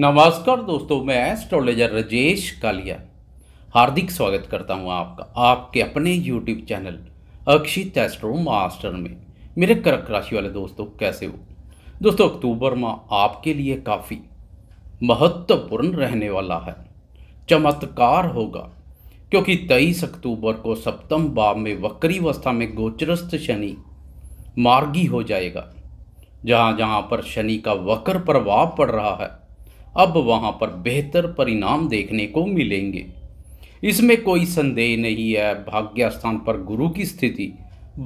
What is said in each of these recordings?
नमस्कार दोस्तों मैं एस्ट्रोलेजर राजेश कालिया हार्दिक स्वागत करता हूं आपका आपके अपने YouTube channel Akshit astro master में मेरे कर्क राशि वाले दोस्तों कैसे हो दोस्तों अक्टूबर माह आपके लिए काफ़ी महत्वपूर्ण रहने वाला है चमत्कार होगा क्योंकि तेईस अक्टूबर को सप्तम भाव में वक्री अवस्था में गोचरस्थ शनि मार्गी हो जाएगा जहाँ जहाँ पर शनि का वक्र प्रभाव पड़ रहा है अब वहाँ पर बेहतर परिणाम देखने को मिलेंगे इसमें कोई संदेह नहीं है भाग्य स्थान पर गुरु की स्थिति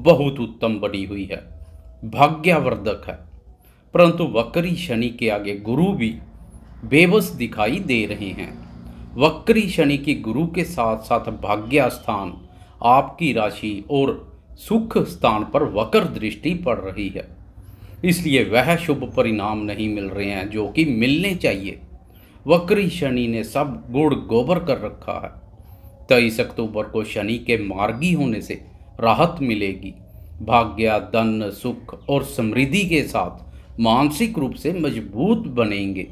बहुत उत्तम बनी हुई है भाग्यवर्धक है परंतु वक्री शनि के आगे गुरु भी बेबस दिखाई दे रहे हैं वक्री शनि की गुरु के साथ साथ भाग्य स्थान आपकी राशि और सुख स्थान पर वक्र दृष्टि पड़ रही है इसलिए वह शुभ परिणाम नहीं मिल रहे हैं जो कि मिलने चाहिए वक्री शनि ने सब गुड़ गोबर कर रखा है तेईस अक्टूबर को शनि के मार्गी होने से राहत मिलेगी भाग्य धन सुख और समृद्धि के साथ मानसिक रूप से मजबूत बनेंगे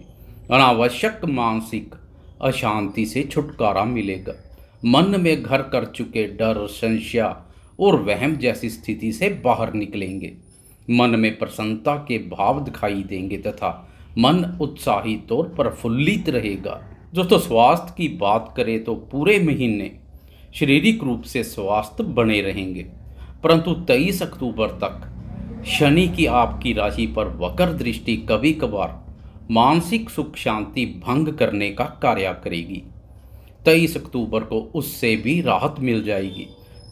अनावश्यक मानसिक अशांति से छुटकारा मिलेगा मन में घर कर चुके डर संशय और वहम जैसी स्थिति से बाहर निकलेंगे मन में प्रसन्नता के भाव दिखाई देंगे तथा मन उत्साहित और प्रफुल्लित रहेगा दोस्तों स्वास्थ्य की बात करें तो पूरे महीने शारीरिक रूप से स्वास्थ्य बने रहेंगे परंतु 23 अक्टूबर तक शनि की आपकी राशि पर वक्र दृष्टि कभी कभार मानसिक सुख शांति भंग करने का कार्य करेगी 23 अक्टूबर को उससे भी राहत मिल जाएगी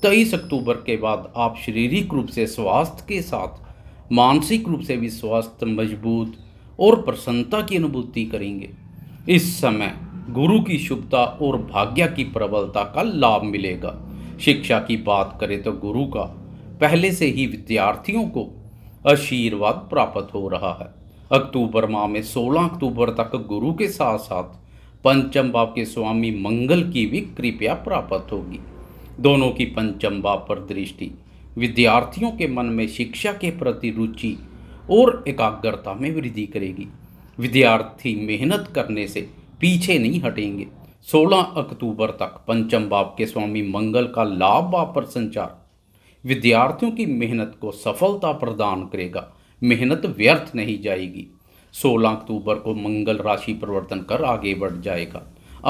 23 अक्टूबर के बाद आप शारीरिक रूप से स्वास्थ्य के साथ मानसिक रूप से भी स्वास्थ्य मजबूत और प्रसन्नता की अनुभूति करेंगे इस समय गुरु की शुभता और भाग्य की प्रबलता का लाभ मिलेगा शिक्षा की बात करें तो गुरु का पहले से ही विद्यार्थियों को आशीर्वाद प्राप्त हो रहा है अक्टूबर माह में 16 अक्टूबर तक गुरु के साथ साथ पंचम बाप के स्वामी मंगल की भी कृपया प्राप्त होगी दोनों की पंचम बाप पर दृष्टि विद्यार्थियों के मन में शिक्षा के प्रति रुचि और एकाग्रता में वृद्धि करेगी विद्यार्थी मेहनत करने से पीछे नहीं हटेंगे 16 अक्टूबर तक पंचम बाप के स्वामी मंगल का लाभ वापर संचार विद्यार्थियों की मेहनत को सफलता प्रदान करेगा मेहनत व्यर्थ नहीं जाएगी 16 अक्टूबर को मंगल राशि परिवर्तन कर आगे बढ़ जाएगा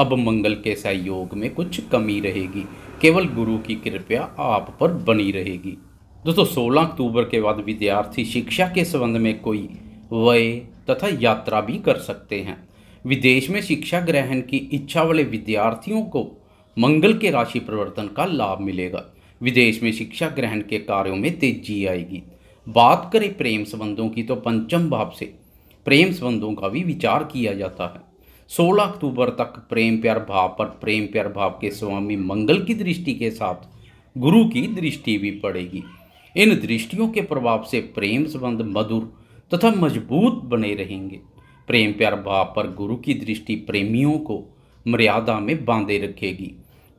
अब मंगल के सहयोग में कुछ कमी रहेगी केवल गुरु की कृपया आप पर बनी रहेगी दोस्तों 16 अक्टूबर के बाद विद्यार्थी शिक्षा के संबंध में कोई वय तथा यात्रा भी कर सकते हैं विदेश में शिक्षा ग्रहण की इच्छा वाले विद्यार्थियों को मंगल के राशि परिवर्तन का लाभ मिलेगा विदेश में शिक्षा ग्रहण के कार्यों में तेजी आएगी बात करें प्रेम संबंधों की तो पंचम भाव से प्रेम संबंधों का भी विचार किया जाता है 16 अक्टूबर तक प्रेम प्यार भाव पर प्रेम प्यार भाव के स्वामी मंगल की दृष्टि के साथ गुरु की दृष्टि भी पड़ेगी इन दृष्टियों के प्रभाव से प्रेम संबंध मधुर तथा मजबूत बने रहेंगे प्रेम प्यार भाव पर गुरु की दृष्टि प्रेमियों को मर्यादा में बांधे रखेगी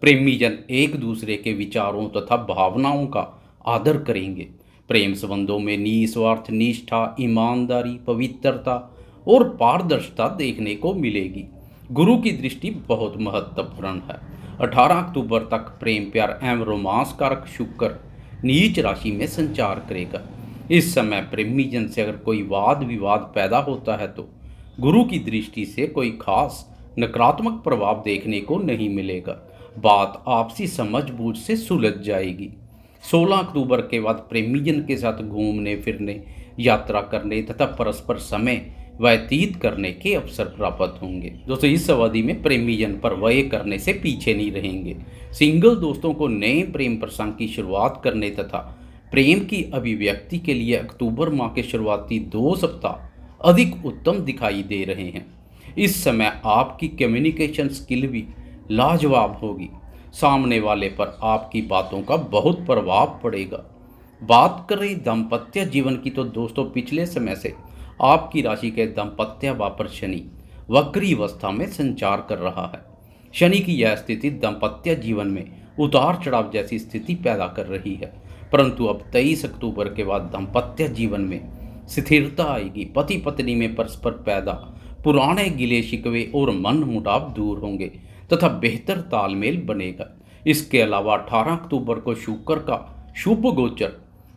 प्रेमी जन एक दूसरे के विचारों तथा भावनाओं का आदर करेंगे प्रेम संबंधों में निस्वार्थ निष्ठा ईमानदारी पवित्रता और पारदर्शिता देखने को मिलेगी गुरु की दृष्टि बहुत महत्वपूर्ण है 18 अक्टूबर तक प्रेम प्यार एवं रोमांसकारक शुक्र नीच राशि में संचार करेगा इस समय प्रेमी जन से अगर कोई वाद विवाद पैदा होता है तो गुरु की दृष्टि से कोई खास नकारात्मक प्रभाव देखने को नहीं मिलेगा बात आपसी समझ बूझ से सुलझ जाएगी 16 अक्टूबर के बाद प्रेमीजन के साथ घूमने फिरने यात्रा करने तथा परस्पर समय व्यतीत करने के अवसर प्राप्त होंगे दोस्तों इस अवधि में प्रेमी जन पर व्यय करने से पीछे नहीं रहेंगे सिंगल दोस्तों को नए प्रेम प्रसंग की शुरुआत करने तथा प्रेम की अभिव्यक्ति के लिए अक्टूबर माह के शुरुआती दो सप्ताह अधिक उत्तम दिखाई दे रहे हैं इस समय आपकी कम्युनिकेशन स्किल भी लाजवाब होगी सामने वाले पर आपकी बातों का बहुत प्रभाव पड़ेगा बात कर रही दाम्पत्य जीवन की तो दोस्तों पिछले समय से आपकी राशि के दंपत्य पर शनि वक्री अवस्था में संचार कर रहा है शनि की यह स्थिति दंपत्य जीवन में उतार चढ़ाव जैसी स्थिति पैदा कर रही है परंतु अब 23 अक्टूबर के बाद दंपत्य जीवन में स्थिरता आएगी पति पत्नी में परस्पर पैदा पुराने गिले शिकवे और मन मुटाव दूर होंगे तथा बेहतर तालमेल बनेगा इसके अलावा 18 अक्टूबर को शुक्र का शुभ गोचर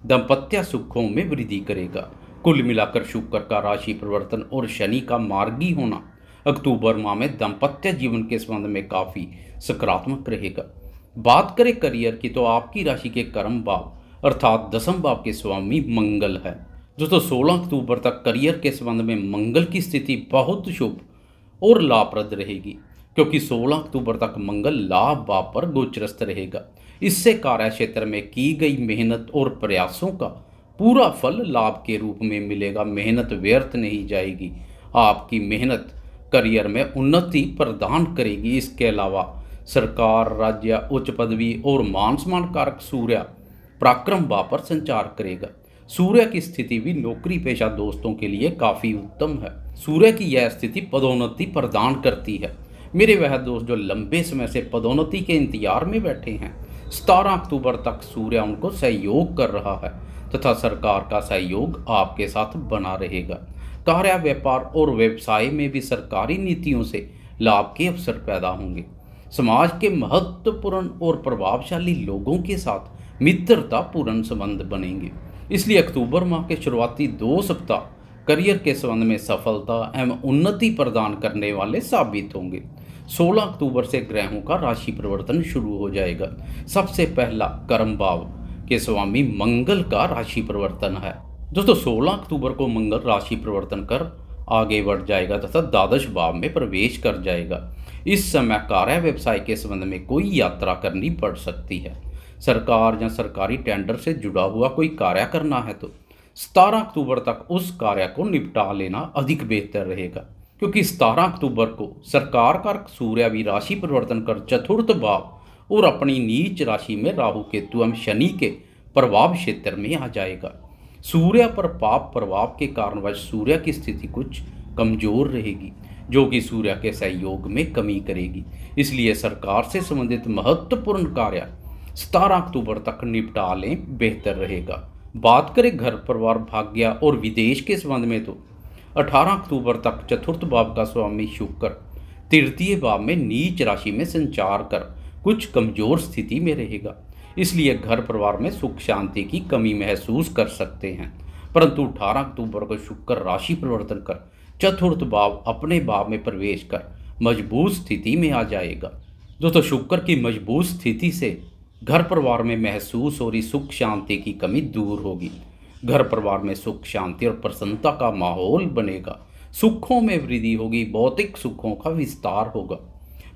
दंपत्य सुखों में वृद्धि करेगा कुल मिलाकर शुक्र का राशि परिवर्तन और शनि का मार्गी होना अक्टूबर माह में दाम्पत्य जीवन के संबंध में काफ़ी सकारात्मक रहेगा बात करें करियर की तो आपकी राशि के कर्म भाव अर्थात दसम भाव के स्वामी मंगल है दोस्तों सोलह अक्टूबर तक करियर के संबंध में मंगल की स्थिति बहुत शुभ और लाभप्रद रहेगी क्योंकि 16 अक्टूबर तक मंगल लाभ भाव पर गोचरस्त रहेगा इससे कार्य क्षेत्र में की गई मेहनत और प्रयासों का पूरा फल लाभ के रूप में मिलेगा मेहनत व्यर्थ नहीं जाएगी आपकी मेहनत करियर में उन्नति प्रदान करेगी इसके अलावा सरकार राज्य उच्च पदवी और मान सम्मान कारक सूर्य पराक्रम वापर संचार करेगा सूर्य की स्थिति भी नौकरी पेशा दोस्तों के लिए काफ़ी उत्तम है सूर्य की यह स्थिति पदोन्नति प्रदान करती है मेरे वह दोस्त जो लंबे समय से पदोन्नति के इंतजार में बैठे हैं सतारह अक्टूबर तक सूर्य उनको सहयोग कर रहा है तथा सरकार का सहयोग आपके साथ बना रहेगा कार्य व्यापार और व्यवसाय में भी सरकारी नीतियों से लाभ के अवसर पैदा होंगे समाज के महत्वपूर्ण और प्रभावशाली लोगों के साथ मित्रतापूर्ण संबंध बनेंगे इसलिए अक्टूबर माह के शुरुआती दो सप्ताह करियर के संबंध में सफलता एवं उन्नति प्रदान करने वाले साबित होंगे 16 अक्टूबर से ग्रहों का राशि परिवर्तन शुरू हो जाएगा सबसे पहला कर्म भाव के स्वामी मंगल का राशि परिवर्तन है दोस्तों 16 अक्टूबर को मंगल राशि परिवर्तन कर आगे बढ़ जाएगा तथा द्वादश भाव में प्रवेश कर जाएगा इस समय कार्य व्यवसाय के संबंध में कोई यात्रा करनी पड़ सकती है सरकार या सरकारी टेंडर से जुड़ा हुआ कोई कार्य करना है तो सतारह अक्टूबर तक उस कार्य को निपटा लेना अधिक बेहतर रहेगा क्योंकि सतारह अक्टूबर को सरकार का सूर्य भी राशि परिवर्तन कर चतुर्थ भाव और अपनी नीच राशि में राहु केतु एवं शनि के प्रभाव क्षेत्र में आ जाएगा सूर्य पर पाप प्रभाव के कारणवश सूर्य की स्थिति कुछ कमजोर रहेगी जो कि सूर्य के सहयोग में कमी करेगी इसलिए सरकार से संबंधित महत्वपूर्ण कार्य सतारह अक्टूबर तक निपटा लें बेहतर रहेगा बात करें घर परिवार भाग्य और विदेश के संबंध में तो 18 अक्टूबर तक चतुर्थ भाव का स्वामी शुक्र तृतीय भाव में नीच राशि में संचार कर कुछ कमजोर स्थिति में रहेगा इसलिए घर परिवार में सुख शांति की कमी महसूस कर सकते हैं परंतु 18 अक्टूबर को शुक्र राशि परिवर्तन कर चतुर्थ भाव अपने भाव में प्रवेश कर मजबूत स्थिति में आ जाएगा दोस्तों शुक्र की मजबूत स्थिति से घर परिवार में महसूस हो रही सुख शांति की कमी दूर होगी घर परिवार में सुख शांति और प्रसन्नता का माहौल बनेगा सुखों में वृद्धि होगी भौतिक सुखों का विस्तार होगा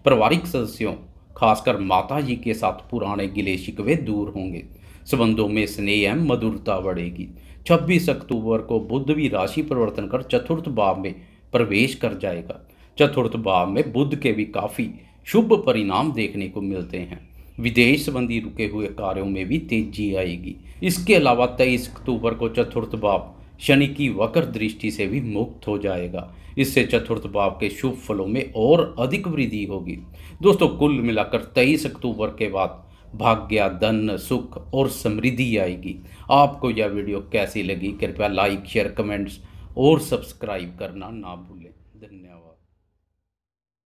पारिवारिक सदस्यों खासकर माता जी के साथ पुराने गिले शिकवे दूर होंगे संबंधों में स्नेह मधुरता बढ़ेगी 26 अक्टूबर को बुद्ध भी राशि परिवर्तन कर चतुर्थ भाव में प्रवेश कर जाएगा चतुर्थ भाव में बुद्ध के भी काफ़ी शुभ परिणाम देखने को मिलते हैं विदेश संबंधी रुके हुए कार्यों में भी तेजी आएगी इसके अलावा तेईस अक्टूबर को चतुर्थ भाव शनि की वक्र दृष्टि से भी मुक्त हो जाएगा इससे चतुर्थ भाव के शुभ फलों में और अधिक वृद्धि होगी दोस्तों कुल मिलाकर तेईस अक्टूबर के बाद भाग्य धन सुख और समृद्धि आएगी आपको यह वीडियो कैसी लगी कृपया लाइक शेयर कमेंट्स और सब्सक्राइब करना ना भूलें धन्यवाद